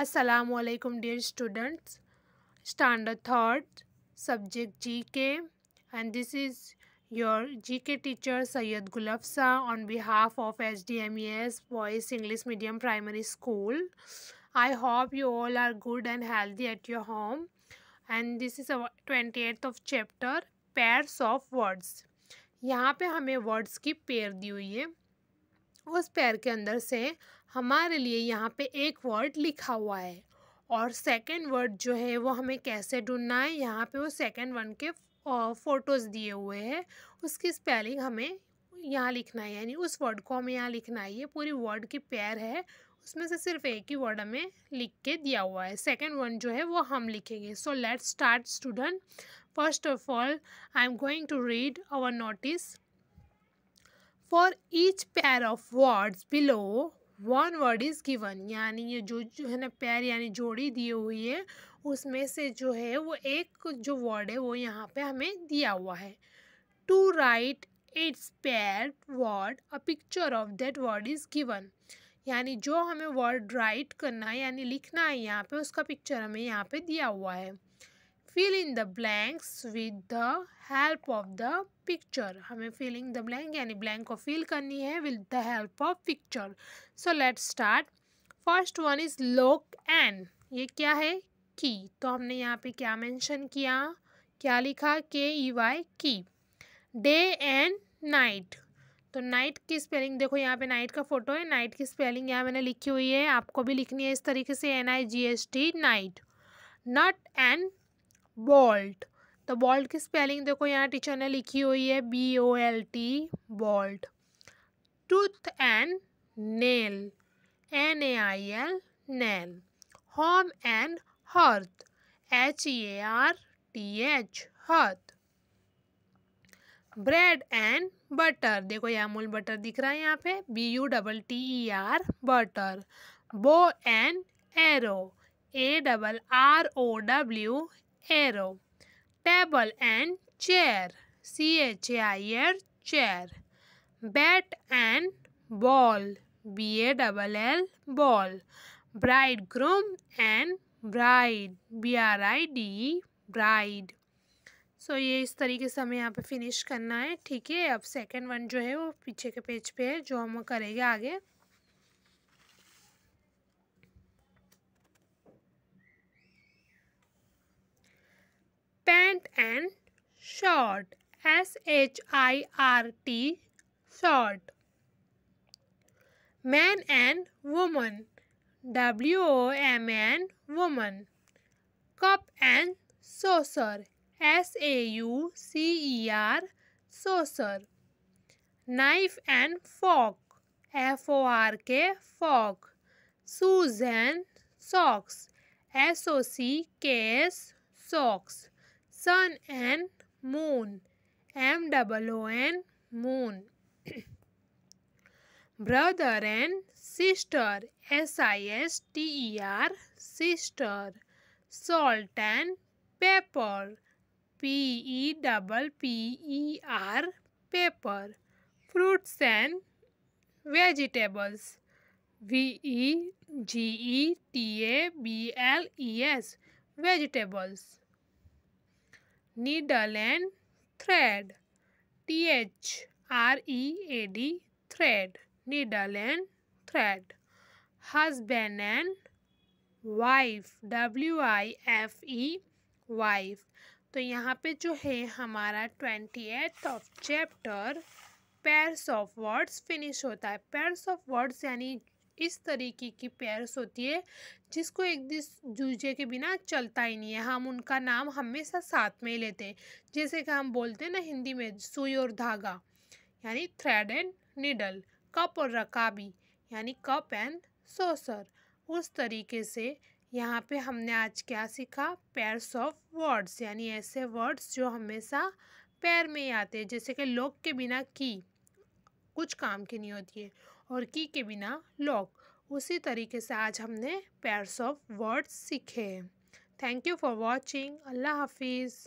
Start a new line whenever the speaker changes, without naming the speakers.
असलकम dear students standard third subject G K and this is your G K teacher Syed Gulfasa on behalf of H D M S boys English medium primary school I hope you all are good and healthy at your home and this is twenty eight of chapter pairs of words यहाँ पर हमें words की pair दी हुई है उस पैर के अंदर से हमारे लिए यहाँ पे एक वर्ड लिखा हुआ है और सेकंड वर्ड जो है वो हमें कैसे ढूंढना है यहाँ पे वो सेकंड वन के फ़ोटोज़ दिए हुए हैं उसकी स्पेलिंग हमें यहाँ लिखना है यानी उस वर्ड को हमें यहाँ लिखना है ये पूरी वर्ड की पैर है उसमें से सिर्फ एक ही वर्ड हमें लिख के दिया हुआ है सेकेंड वन जो है वो हम लिखेंगे so let's start student first of all I am going to read our notice for each pair of words below one word is given यानी ये जो जो है ना पैर यानी जोड़ी दी हुई है उसमें से जो है वो एक जो वर्ड है वो यहाँ पे हमें दिया हुआ है to write its pair word a picture of that word is given यानी जो हमें वर्ड राइट करना है यानी लिखना है यहाँ पे उसका पिक्चर हमें यहाँ पे दिया हुआ है fill in the blanks with the help of the picture हमें filling द ब्लैंक यानी ब्लैंक को फिल करनी है with the help of picture so let start first one is lock and ये क्या है की तो हमने यहाँ पे क्या मेंशन किया क्या लिखा के ई वाई की डे एंड नाइट तो नाइट की स्पेलिंग देखो यहाँ पे नाइट का फोटो है नाइट की स्पेलिंग यहाँ मैंने लिखी हुई है आपको भी लिखनी है इस तरीके से N I G S T night nut and bolt तो बॉल्ट की स्पेलिंग देखो यहाँ टीचर ने लिखी हुई है B O L T bolt tooth and nail N A I L nail home and hearth H E A R T H hearth bread and butter देखो ये अमूल बटर दिख रहा है यहाँ पे B U double T E R butter bow and arrow A double R O W arrow table and chair c h i r chair bat and ball b a double l ball bridegroom and bride b r i d e bride so so, ये इस तरीके से हमें यहाँ पे finish करना है ठीक है अब सेकंड वन जो है वो पीछे के पेज पे है जो हम करेंगे आगे and short S H I R T short man and woman W O M N woman cup and saucer S A U C E R saucer knife and fork F O R K fork shoes and socks S O C K S socks sun and moon m double o n moon brother and sister s i s t e r sister salt and pepper p e double p e r pepper fruits and vegetables v e g e t a b l e s vegetables needle and thread T H R E A D thread needle and thread husband and wife W I F E wife तो यहाँ पे जो है हमारा twenty eighth of chapter pairs of words finish होता है pairs of words यानी इस तरीके की पैर्स होती है जिसको एक दूसरे के बिना चलता ही नहीं है हम उनका नाम हमेशा साथ में ही लेते हैं जैसे कि हम बोलते हैं ना हिंदी में सुई और धागा यानी थ्रेड एंड निडल कप और रकाबी यानी कप एंड सोसर उस तरीके से यहाँ पे हमने आज क्या सीखा पेयर्स ऑफ वर्ड्स यानी ऐसे वर्ड्स जो हमेशा पैर में ही आते हैं जैसे कि लोग के बिना की कुछ काम की नहीं होती है और की के बिना लॉक उसी तरीके से आज हमने पेयर्स ऑफ वर्ड्स सीखे हैं थैंक यू फॉर वॉचिंग अल्लाह हाफिज़